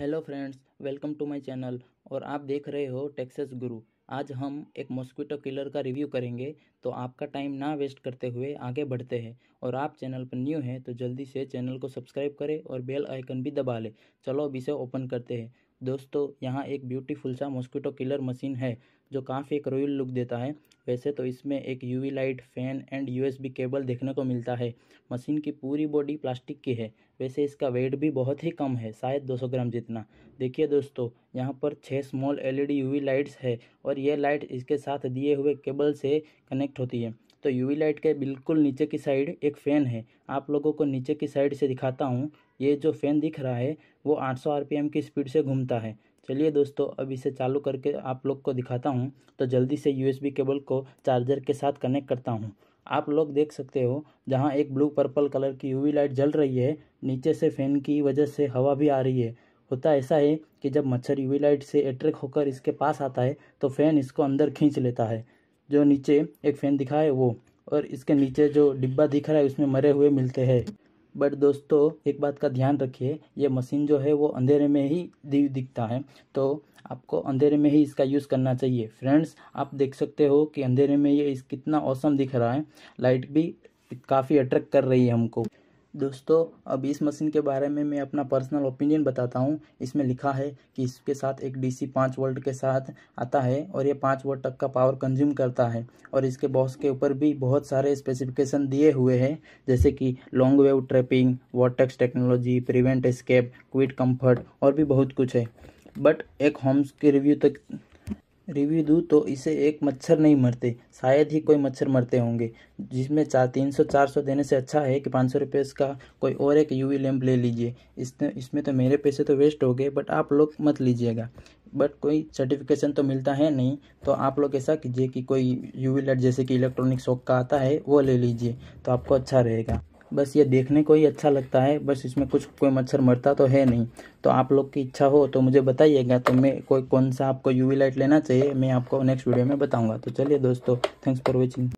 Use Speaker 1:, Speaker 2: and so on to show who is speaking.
Speaker 1: hello friends welcome to my channel और आप देख रहे हो टेक्सास गुरु आज हम एक मॉस्किटो किलर का रिव्यू करेंगे तो आपका टाइम ना वेस्ट करते हुए आगे बढ़ते हैं और आप चैनल पर न्यू हैं तो जल्दी से चैनल को सब्सक्राइब करें और बेल आइकन भी दबा लें चलो अब इसे ओपन करते हैं दोस्तों यहाँ एक ब्यूटीफुल सा मॉस्किटो किलर मशीन है जो काफ़ी एक रॉयल लुक देता है वैसे तो इसमें एक UV light fan and USB cable देखने को मिलता है मशीन की पूरी बॉडी प्लास्टिक की है वैसे इसका वेट भी बहुत ही कम है शायद 200 ग्राम जितना देखिए दोस्तों यहाँ पर छः स्मॉल एलईडी यूवी लाइट्स है और ये लाइट इसके साथ दिए हुए केबल से कनेक्ट होती है तो यूवी लाइट के बिल्कुल नीचे की साइड एक फ़ैन है आप लोगों को नीचे की साइड से दिखाता हूँ ये जो फ़ैन दिख रहा है वो 800 सौ की स्पीड से घूमता है चलिए दोस्तों अब इसे चालू करके आप लोग को दिखाता हूँ तो जल्दी से यूएसबी केबल को चार्जर के साथ कनेक्ट करता हूँ आप लोग देख सकते हो जहाँ एक ब्लू पर्पल कलर की यू लाइट जल रही है नीचे से फ़ैन की वजह से हवा भी आ रही है होता ऐसा है कि जब मच्छर यूवी लाइट से अट्रैक्ट होकर इसके पास आता है तो फ़ैन इसको अंदर खींच लेता है जो नीचे एक फैन दिखा है वो और इसके नीचे जो डिब्बा दिख रहा है उसमें मरे हुए मिलते हैं बट दोस्तों एक बात का ध्यान रखिए ये मशीन जो है वो अंधेरे में ही दिखता है तो आपको अंधेरे में ही इसका यूज़ करना चाहिए फ्रेंड्स आप देख सकते हो कि अंधेरे में ये इस कितना औसम दिख रहा है लाइट भी काफ़ी अट्रैक्ट कर रही है हमको दोस्तों अब इस मशीन के बारे में मैं अपना पर्सनल ओपिनियन बताता हूँ इसमें लिखा है कि इसके साथ एक डीसी पाँच वोल्ट के साथ आता है और ये पाँच वोल्ट तक का पावर कंज्यूम करता है और इसके बॉक्स के ऊपर भी बहुत सारे स्पेसिफिकेशन दिए हुए हैं जैसे कि long wave trapping vortex technology prevent escape quiet comfort और भी बहुत कुछ है बट एक होम्स के रिव्यू तक रिव्यू दूँ तो इसे एक मच्छर नहीं मरते शायद ही कोई मच्छर मरते होंगे जिसमें चार तीन सौ चार सौ देने से अच्छा है कि पाँच सौ रुपये इसका कोई और एक यूवी लैम्प ले लीजिए इसमें इसमें तो मेरे पैसे तो वेस्ट हो गए बट आप लोग मत लीजिएगा बट कोई सर्टिफिकेशन तो मिलता है नहीं तो आप लोग ऐसा कीजिए कि कोई वी लाइट जैसे कि इलेक्ट्रॉनिक शॉक का आता है वो ले लीजिए तो आपको अच्छा रहेगा बस ये देखने को ही अच्छा लगता है बस इसमें कुछ कोई मच्छर मरता तो है नहीं तो आप लोग की इच्छा हो तो मुझे बताइएगा तो मैं कोई कौन सा आपको यूवी लाइट लेना चाहिए मैं आपको नेक्स्ट वीडियो में बताऊंगा तो चलिए दोस्तों थैंक्स फॉर वॉचिंग